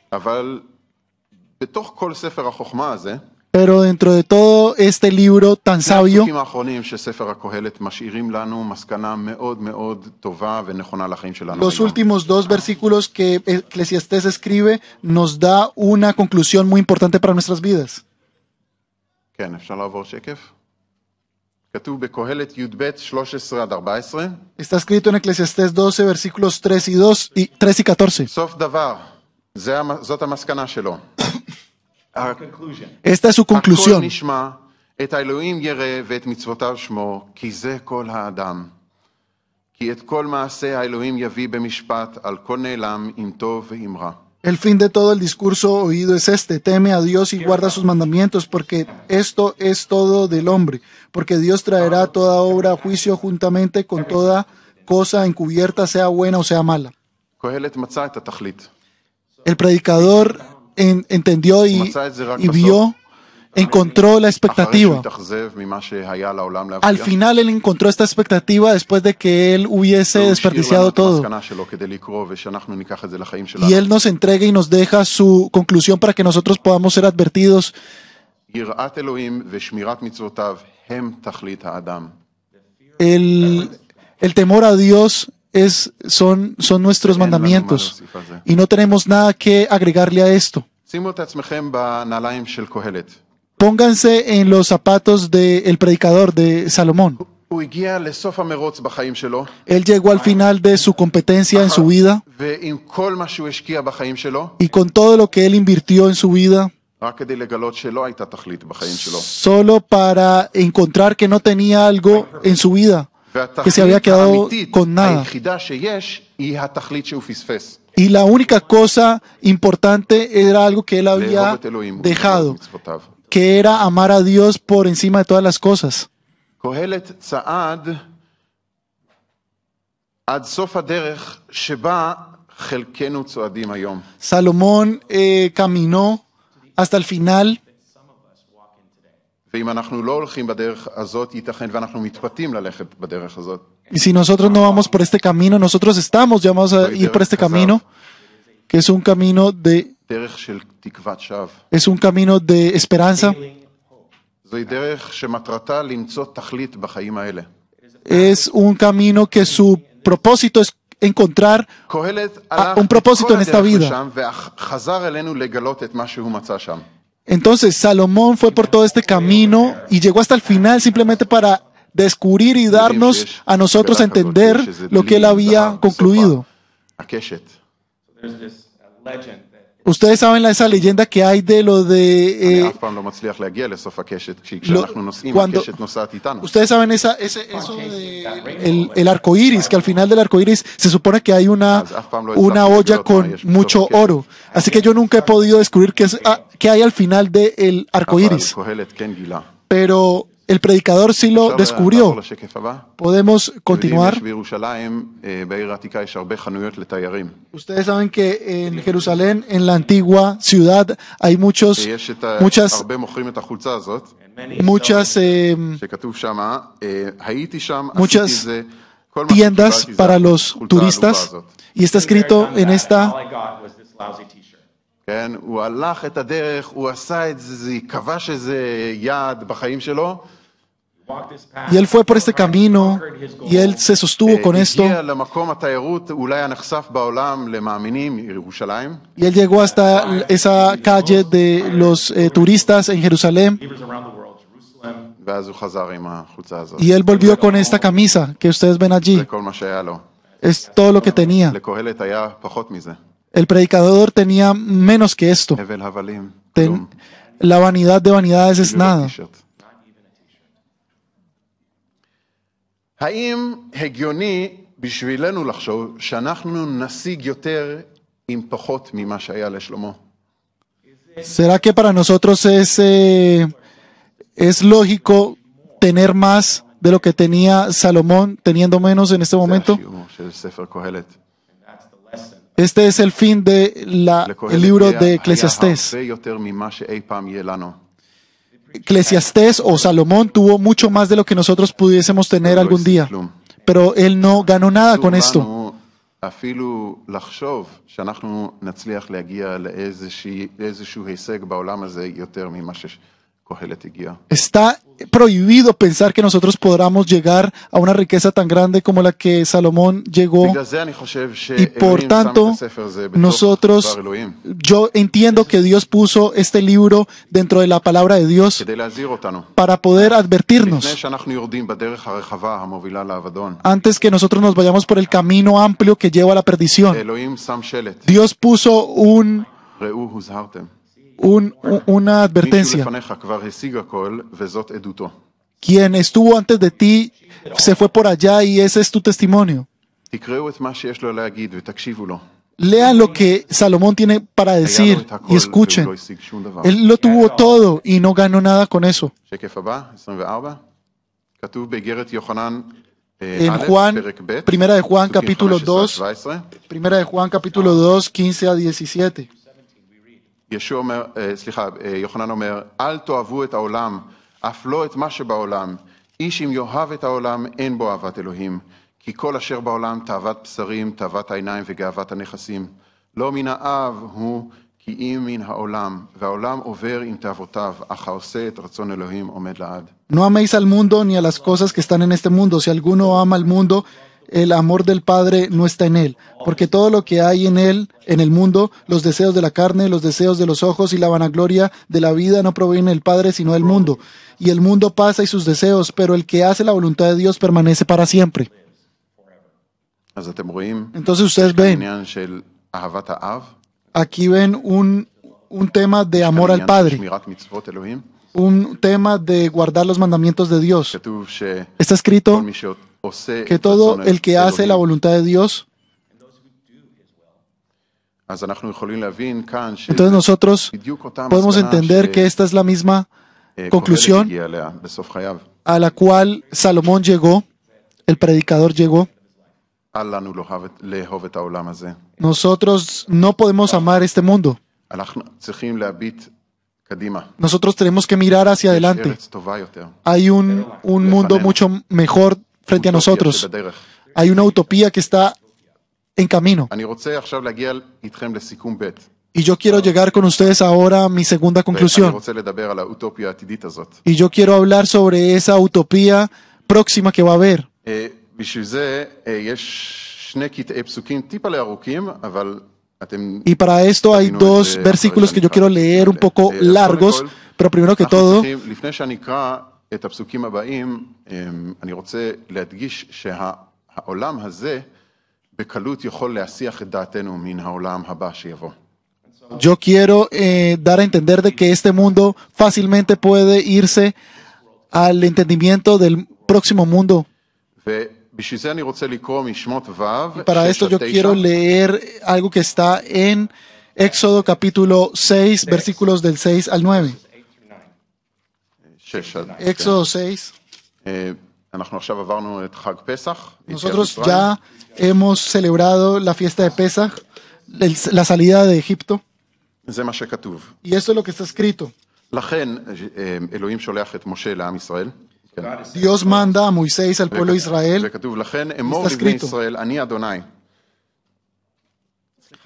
Pero dentro de todo este libro tan sabio, los últimos dos versículos que Eclesiastés escribe nos da una conclusión muy importante para nuestras vidas. Está escrito en Eclesiastés 12, versículos 3 y, 2, y 3 y 14. Esta es su conclusión. El fin de todo el discurso oído es este, teme a Dios y guarda sus mandamientos, porque esto es todo del hombre, porque Dios traerá toda obra a juicio juntamente con toda cosa encubierta, sea buena o sea mala. El predicador entendió y, vio, encontró la expectativa. Eh, Al final él encontró esta expectativa después de que él hubiese desperdiciado todo. Y él nos entrega y nos deja su conclusión para que nosotros podamos ser advertidos. El, el temor a Dios son, son nuestros mandamientos y no tenemos nada que agregarle a esto. Pónganse en los zapatos del predicador de Salomón. Él llegó al final de su competencia en su vida y con todo lo que él invirtió en su vida ah, solo para encontrar que no tenía algo en su vida que se había quedado con nada. Y la única cosa importante era algo que él había dejado, que era amar a Dios por encima de todas las cosas. Salomón eh, caminó hasta el final y si nosotros no vamos por este camino, nosotros estamos llamados a ir por este camino, que es un camino de es un camino de esperanza. Es un camino que su propósito es encontrar un propósito en esta vida. Entonces, Salomón fue por todo este camino y llegó hasta el final simplemente para descubrir y darnos a nosotros a entender lo que él había concluido. Ustedes saben esa leyenda que hay de lo de... Eh, cuando, ustedes saben esa, eso de el, el, arco iris, que al final del arco iris se supone que hay una, una olla con mucho oro. Así que yo nunca he podido descubrir qué es ah, que hay al final del arco iris. Pero el predicador sí lo descubrió. Podemos continuar. Eh, Ustedes saben que en Jerusalén, en la antigua ciudad, hay muchos, muchas, muchas tiendas para los turistas. Y está escrito en esta y él fue por este camino y él se sostuvo con esto. Y él llegó hasta esa calle de los eh, turistas en Jerusalén. Y él volvió con esta camisa que ustedes ven allí. Es todo lo que tenía. El predicador tenía menos que esto. la vanidad de vanidades es nada. ¿Será que para nosotros es, eh, es lógico tener más de lo que tenía Salomón teniendo menos en este momento? Este es el fin del libro de Eclesiastés. Eclesiastés o Salomón tuvo mucho más de lo que nosotros pudiésemos tener algún día, pero él no ganó nada con esto. Está prohibido pensar que nosotros podamos llegar a una riqueza tan grande como la que Salomón llegó. Y por tanto, nosotros, yo entiendo que Dios puso este libro dentro de la palabra de Dios para poder advertirnos. Antes que nosotros nos vayamos por el camino amplio que lleva a la perdición, Dios puso un una advertencia. Quien estuvo antes de ti se fue por allá y ese es tu testimonio. Lean lo que Salomón tiene para decir y escuchen. Él lo tuvo todo y no ganó nada con eso. Eh, en Juan, primera de Juan capítulo 2, primera de Juan capítulo 2, 15 a 17. ישוע אומר, אה, סליחה, אה, יוחנן אומר, אל תאהבו את העולם, אף לא את מה שבעולם. איש אם יאהב את העולם, אין בו אהבת אלוהים. כי כל אשר בעולם תאוות בשרים, תאוות העיניים וגאוות הנכסים. לא מן האב הוא, כי אם מן העולם, והעולם עובר עם תאוותיו, אך העושה את רצון אלוהים עומד לעד. No améis al mundo ni a las cosas que están en este mundo. Si alguno ama al mundo, el amor del Padre no está en él, porque todo lo que hay en él, en el mundo, los deseos de la carne, los deseos de los ojos y la vanagloria de la vida no proviene del Padre, sino del mundo. Y el mundo pasa y sus deseos, pero el que hace la voluntad de Dios permanece para siempre. Entonces ustedes ven, aquí ven un, un tema de amor al Padre un tema de guardar los mandamientos de Dios. Está escrito que todo el que hace la voluntad de Dios. Entonces nosotros podemos entender que esta es la misma eh, conclusión a la cual Salomón llegó, el predicador llegó. Nosotros no podemos amar este mundo. Nosotros tenemos que mirar hacia adelante. Hay un, un mundo mucho mejor frente a nosotros. Hay una utopía que está en camino. Y yo quiero llegar con ustedes ahora a mi segunda conclusión. Y yo quiero hablar sobre esa utopía próxima que va a haber. Y para esto hay dos versículos que yo quiero leer un poco largos, pero primero que todo, yo quiero eh, dar a entender de que este mundo fácilmente puede irse al entendimiento del próximo mundo. Y para esto yo quiero leer algo que está en Éxodo capítulo 6, versículos del 6 al 9. Éxodo 6. Nosotros ya hemos celebrado la fiesta de Pesach, la salida de Egipto. Y esto es lo que está escrito. Dios manda a Moisés al pueblo de Israel. Está escrito.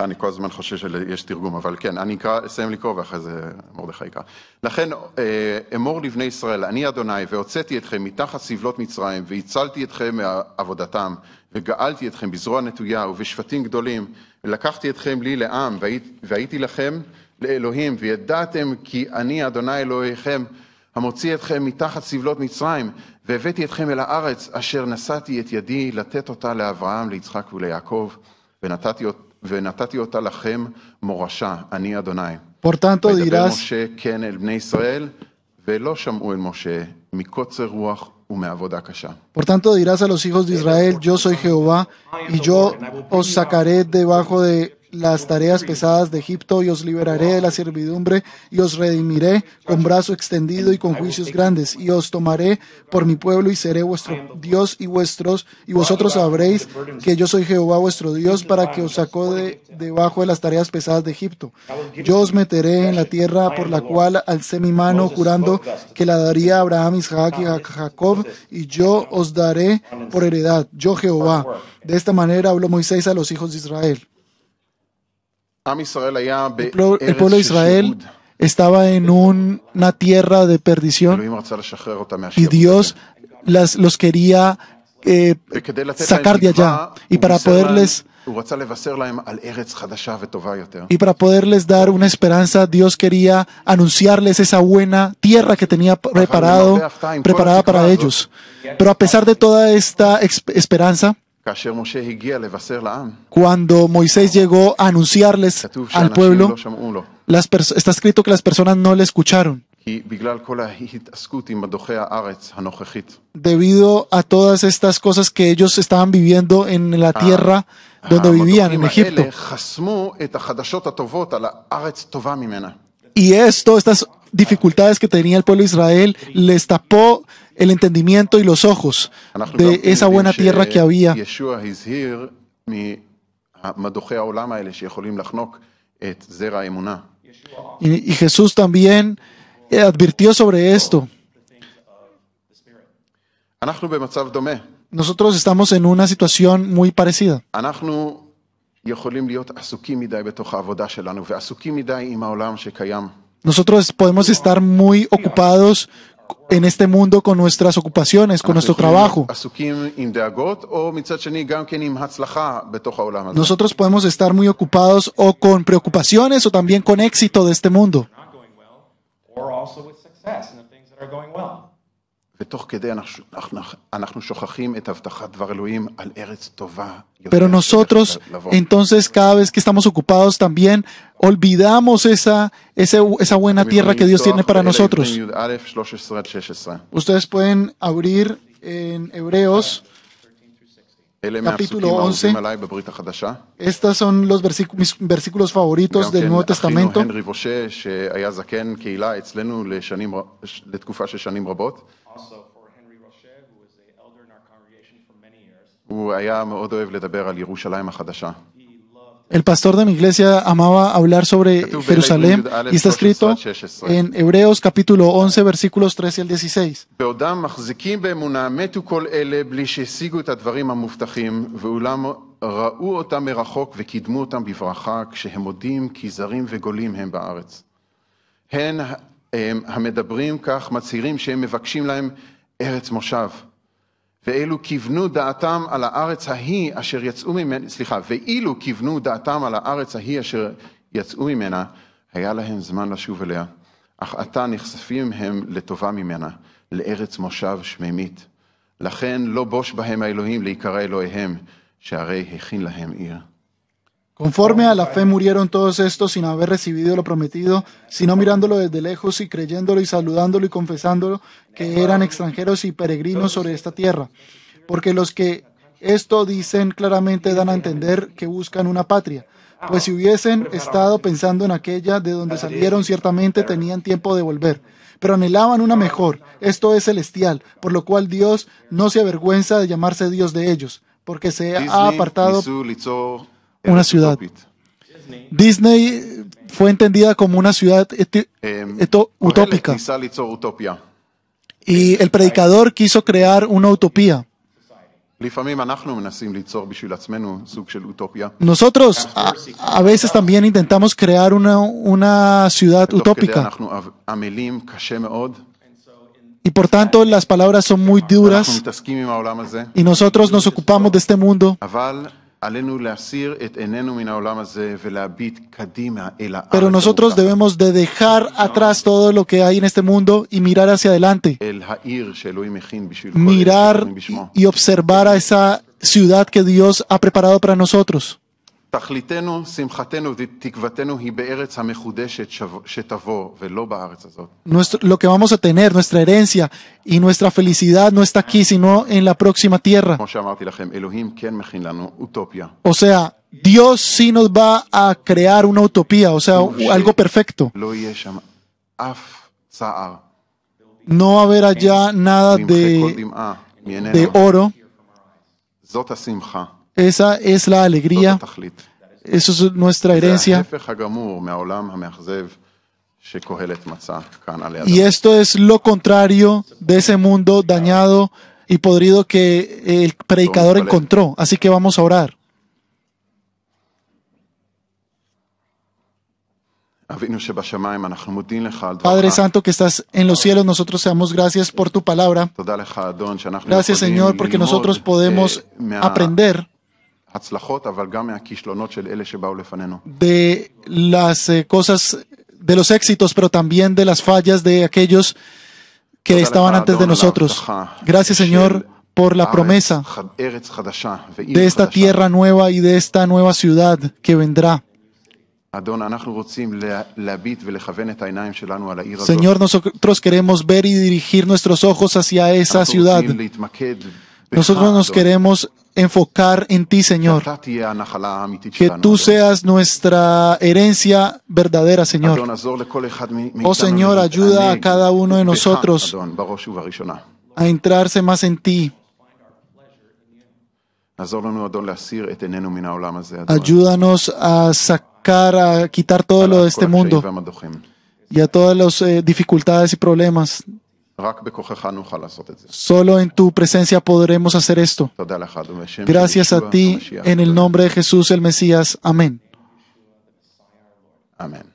אני כל הזמן חושב שיש תרגום, אבל כן, אני אקרא, אסיים לקרוא ואחרי זה מרדכי יקרא. לכן אה, אמור לבני ישראל, אני אדוני, והוצאתי אתכם מתחת סבלות מצרים, והצלתי אתכם מעבודתם, וגאלתי אתכם בזרוע נטויה ובשפטים גדולים, ולקחתי אתכם לי לעם, והיית, והייתי לכם לאלוהים, וידעתם כי אני אדוני אלוהיכם, המוציא אתכם מתחת סבלות מצרים, והבאתי אתכם אל הארץ, אשר נשאתי את ידי לתת אותה לאברהם, ליצחק וליעקב, ונתתי אותה Por tanto dirás, por tanto dirás a los hijos de Israel, yo soy Jehová, y yo os sacaré debajo de las tareas pesadas de Egipto y os liberaré de la servidumbre y os redimiré con brazo extendido y con juicios grandes y os tomaré por mi pueblo y seré vuestro Dios y vuestros y vosotros sabréis que yo soy Jehová vuestro Dios para que os sacó de debajo de las tareas pesadas de Egipto. Yo os meteré en la tierra por la cual alcé mi mano jurando que la daría a Abraham, Isaac y Jacob y yo os daré por heredad, yo Jehová. De esta manera habló Moisés a los hijos de Israel. El pueblo, de Israel estaba en una tierra de perdición y Dios los quería eh, sacar de allá y para poderles em-, y para poderles dar una esperanza, Dios quería anunciarles esa buena tierra que tenía preparado, preparada para ellos. Pero a pesar de toda esta esperanza, cuando Moisés llegó a anunciarles al pueblo, está escrito que las personas no le escucharon. Debido a todas estas cosas que ellos estaban viviendo en la ah, tierra ah, donde vivían, en Egipto. Y esto, estas dificultades que tenía el pueblo de Israel, les tapó el entendimiento y los ojos de esa buena tierra que había. Y, Jesús también eh, advirtió sobre esto. Nosotros estamos en una situación muy parecida. Nosotros podemos estar muy ocupados en este mundo con nuestras ocupaciones, con nuestro trabajo. Nosotros podemos estar muy ocupados o con preocupaciones o también con éxito de este mundo. Pero nosotros, entonces, cada vez que estamos ocupados también, olvidamos esa, buena tierra que Dios tiene para nosotros. Ustedes pueden abrir en Hebreos capítulo 11. Estos son los versículos favoritos del Nuevo Testamento. הוא היה מאוד אוהב לדבר על ירושלים החדשה. El pastor de mi iglesia amaba hablar sobre Jerusalén y está escrito en Hebreos capítulo 11 versículos 13 al 16. ראו אותם מרחוק וקידמו אותם בברכה, כשהם מודים כי זרים וגולים הם בארץ. הן המדברים כך מצהירים שהם מבקשים להם ארץ מושב. ואילו כיוונו דעתם על הארץ ההיא אשר יצאו ממנה, סליחה, ואילו כיוונו דעתם על הארץ ההיא אשר יצאו ממנה, היה להם זמן לשוב אליה, אך עתה נחשפים הם לטובה ממנה, לארץ מושב שמימית. לכן לא בוש בהם האלוהים להיקרא אלוהיהם, שהרי הכין להם עיר. Conforme a la fe murieron todos estos sin haber recibido lo prometido, sino mirándolo desde lejos y creyéndolo y saludándolo y confesándolo que eran extranjeros y peregrinos sobre esta tierra. Porque los que esto dicen claramente dan a entender que buscan una patria. Pues si hubiesen estado pensando en aquella de donde salieron, ciertamente tenían tiempo de volver. Pero anhelaban una mejor, esto es celestial, por lo cual Dios no se avergüenza de llamarse Dios de ellos, porque se ha apartado una ciudad. Disney fue entendida como una ciudad em, pues, utópica. Y el predicador quiso crear una utopía. Nosotros a, veces también intentamos crear una, una ciudad em, utópica. Y por tanto las palabras son muy duras. Y nosotros nos ocupamos de este mundo. E Pero nosotros debemos de dejar atrás todo lo que hay en este mundo y mirar hacia adelante. Mirar y observar a esa ciudad que Dios ha preparado para nosotros lo que vamos a tener, nuestra herencia y nuestra felicidad no está aquí, sino en la próxima tierra. O sea, Dios sí nos va a crear una utopía, o sea, algo perfecto. No va a haber allá em, nada de, ah, de oro. Esa es la alegría. Eso es nuestra herencia. Y esto es lo contrario de ese mundo dañado y podrido que el predicador encontró. Así que vamos a orar. Padre Santo que estás en los cielos, nosotros seamos gracias por tu palabra. Gracias Señor porque nosotros podemos eh, aprender de las eh, cosas, de los éxitos, pero también de las fallas de aquellos que estaban antes de nosotros. Gracias, Señor, por la promesa de esta tierra nueva y de esta nueva ciudad que vendrá. Señor, nosotros queremos ver y dirigir nuestros ojos hacia esa ciudad. Nosotros nos queremos enfocar en ti, Señor. Que tú seas nuestra herencia verdadera, Señor. Oh Señor, ayuda a cada uno de nosotros a entrarse más en ti. Ayúdanos a sacar, a quitar todo lo de este mundo y a todas las eh, dificultades y problemas Solo en tu presencia podremos hacer esto. Gracias a ti, en el nombre de Jesús el Mesías. Amén. Amén.